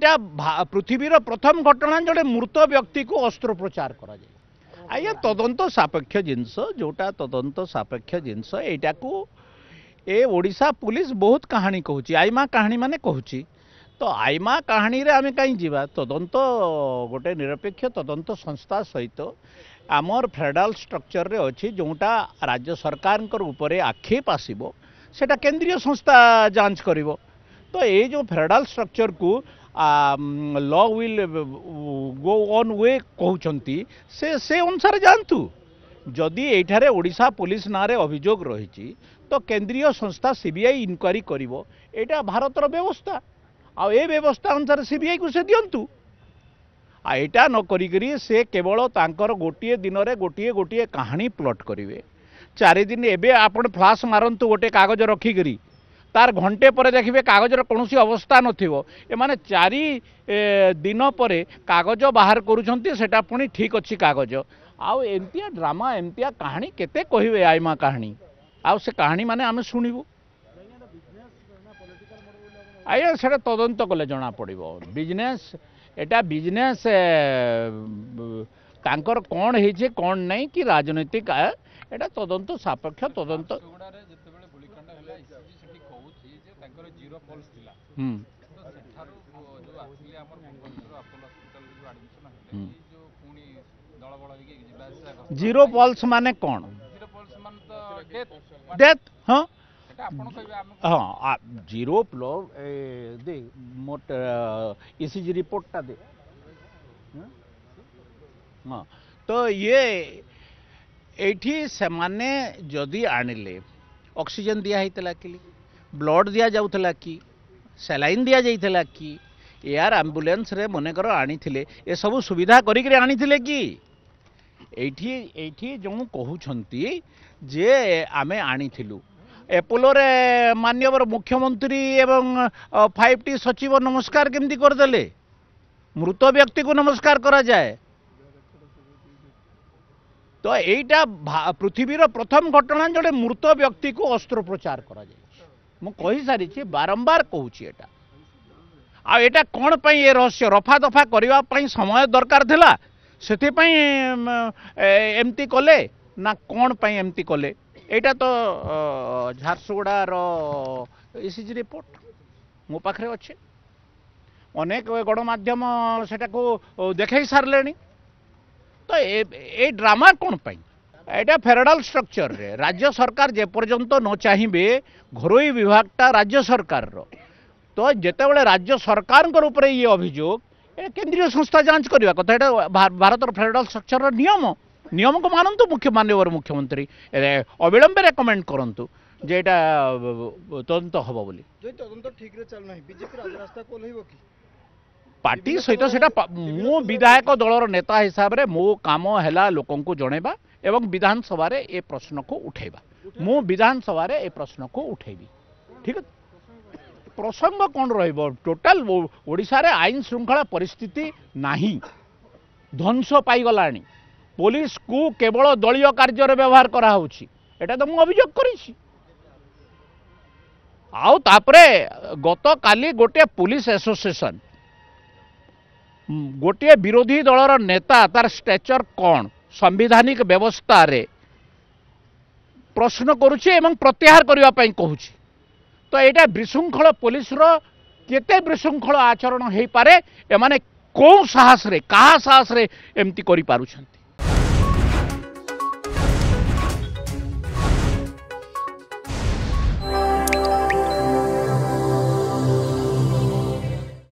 এটা পৃথিবীর প্রথম ঘটনা জনে মৃত ব্যক্তি অস্ত্রোপচার করা যায় আজ্ঞা তদন্ত সাপেক্ষ জিনিস যেটা তদন্ত সাপেক্ষ জিনিস এইটা এ ওড়শা পুলিশ বহুত কাহিনী কুচি আইমা কাহিনী মানে কুচি তো আইমা কাহিনীরে আমি কাই যা তদন্ত গোটে নিরপেক্ষ তদন্ত সংস্থা সহিত আমার ফেডারাল স্ট্রকচরের অছি যেটা রাজ্য সরকারঙ্কর উপরে আক্ষেপ আসব সেটা কেন্দ্রীয় সংস্থা যাঞ্চ করব তো এই যে ফেডারাল স্ট্রকচরকু law will go on way କହୁଛନ୍ତି ସେ ସେ ଅନୁସାରେ ଯାଆନ୍ତୁ ଯଦି ଏଇଠାରେ ଓଡ଼ିଶା ପୋଲିସ ନାଁରେ ଅଭିଯୋଗ ରହିଛି ତ କେନ୍ଦ୍ରୀୟ ସଂସ୍ଥା ସି ବି ଆଇ ଇନକ୍ୱାରି କରିବ ଏଇଟା ଭାରତର ବ୍ୟବସ୍ଥା ଆଉ ଏ ବ୍ୟବସ୍ଥା ଅନୁସାରେ ସିବିଆଇକୁ ସେ ଦିଅନ୍ତୁ ଆଉ ଏଇଟା ନ କରିକିରି ସେ କେବଳ ତାଙ୍କର ଗୋଟିଏ ଦିନରେ ଗୋଟିଏ ଗୋଟିଏ କାହାଣୀ ପ୍ଲଟ୍ କରିବେ ଚାରିଦିନ ଏବେ ଆପଣ ଫ୍ଲାସ୍ ମାରନ୍ତୁ ଗୋଟେ କାଗଜ ରଖିକରି তার ঘণ্টে পরে দেখবে কাগজের কৌশি অবস্থা নথিব এমানে চারি দিন পরে কাগজ বাহার করছেন সেটা পুঁ ঠিক অছি কাগজ আউ এমতিয়া ড্রামা এমতিয়া কাহিনী কেতে কহবে আইমা কাহিনী আউ সে কাহিনী মানে আমি শুণবু আজ্ঞা সেটা তদন্ত কলে জনা পড়ব বিজনেস এটা বিজনেস তাঁকর কোণ হয়েছে কোণ নাই কি রাজনৈতিক এটা তদন্ত সাপেক্ষ তদন্ত जीरो पल्स थिला हम्म तो सेठार जो डेथ डेथ हाँ जीरो प्लो ए, दे मोट इसीजी रिपोर्टा दे हाँ तो ये ये जदि आणले ऑक्सीजन दिया दिहला कि ବ୍ଲଡ୍ ଦିଆଯାଉଥିଲା କି ସାଲାଇନ୍ ଦିଆଯାଇଥିଲା କି ଏୟାର ଆମ୍ବୁଲାନ୍ସରେ ମନେକର ଆଣିଥିଲେ ଏସବୁ ସୁବିଧା କରିକିରି ଆଣିଥିଲେ କି ଏଇଠି ଏଇଠି ଯେଉଁ କହୁଛନ୍ତି ଯେ ଆମେ ଆଣିଥିଲୁ ଆପୋଲୋରେ ମାନ୍ୟବର ମୁଖ୍ୟମନ୍ତ୍ରୀ ଏବଂ ଫାଇଭ୍ ଟି ସଚିବ ନମସ୍କାର କେମିତି କରିଦେଲେ ମୃତ ବ୍ୟକ୍ତିକୁ ନମସ୍କାର କରାଯାଏ ତ ଏଇଟା ପୃଥିବୀର ପ୍ରଥମ ଘଟଣା ଜଣେ ମୃତ ବ୍ୟକ୍ତିକୁ ଅସ୍ତ୍ରୋପଚାର କରାଯାଏ ମୁଁ କହିସାରିଛି ବାରମ୍ବାର କହୁଛି ଏଇଟା ଆଉ ଏଇଟା କ'ଣ ପାଇଁ ଏ ରହସ୍ୟ ରଫା ଦଫା କରିବା ପାଇଁ ସମୟ ଦରକାର ଥିଲା ସେଥିପାଇଁ ଏମିତି କଲେ ନା କ'ଣ ପାଇଁ ଏମିତି କଲେ ଏଇଟା ତ ଝାରସୁଗୁଡ଼ାର ଇସିଜି ରିପୋର୍ଟ ମୋ ପାଖରେ ଅଛି ଅନେକ ଗଣମାଧ୍ୟମ ସେଟାକୁ ଦେଖାଇ ସାରିଲେଣି ତ ଏ ଏଇ ଡ୍ରାମା କ'ଣ ପାଇଁ এটা ফেডারাল স্ট্রকচর্রে রাজ্য সরকার যে পর্যন্ত ন চাহিবে ঘরোই বিভাগটা রাজ্য সরকার তো যেতবে রাজ্য সরকার উপরে ইয়ে অভিযোগ এটা কেন্দ্রীয় সংস্থা যাঞ্চ করা কথা এটা ভারতের ফেডারাল স্ট্রকচর্র নিয়ম নিয়মকে মানতু মুখ্য মানবর মুখ্যমন্ত্রী অবিলম্বে রেকমেন্ড করতু যে এটা তদন্ত হব বলে পার্টি সহ সেটা মু বিধায়ক দলর নেতা হিসাবে মো কাম হল লোক জনাইবা ଏବଂ ବିଧାନସଭାରେ ଏ ପ୍ରଶ୍ନକୁ ଉଠାଇବା ମୁଁ ବିଧାନସଭାରେ ଏ ପ୍ରଶ୍ନକୁ ଉଠାଇବି ଠିକ ପ୍ରସଙ୍ଗ କ'ଣ ରହିବ ଟୋଟାଲ ଓଡ଼ିଶାରେ ଆଇନ ଶୃଙ୍ଖଳା ପରିସ୍ଥିତି ନାହିଁ ଧ୍ୱଂସ ପାଇଗଲାଣି ପୋଲିସକୁ କେବଳ ଦଳୀୟ କାର୍ଯ୍ୟରେ ବ୍ୟବହାର କରାହେଉଛି ଏଇଟା ତ ମୁଁ ଅଭିଯୋଗ କରିଛି ଆଉ ତାପରେ ଗତକାଲି ଗୋଟିଏ ପୋଲିସ ଆସୋସିଏସନ ଗୋଟିଏ ବିରୋଧୀ ଦଳର ନେତା ତାର ଷ୍ଟେଚର କ'ଣ ସାମ୍ବିଧାନିକ ବ୍ୟବସ୍ଥାରେ ପ୍ରଶ୍ନ କରୁଛି ଏବଂ ପ୍ରତ୍ୟାହାର କରିବା ପାଇଁ କହୁଛି ତ ଏଇଟା ବିଶୃଙ୍ଖଳ ପୋଲିସର କେତେ ବିଶୃଙ୍ଖଳ ଆଚରଣ ହେଇପାରେ ଏମାନେ କେଉଁ ସାହସରେ କାହା ସାହସରେ ଏମିତି କରିପାରୁଛନ୍ତି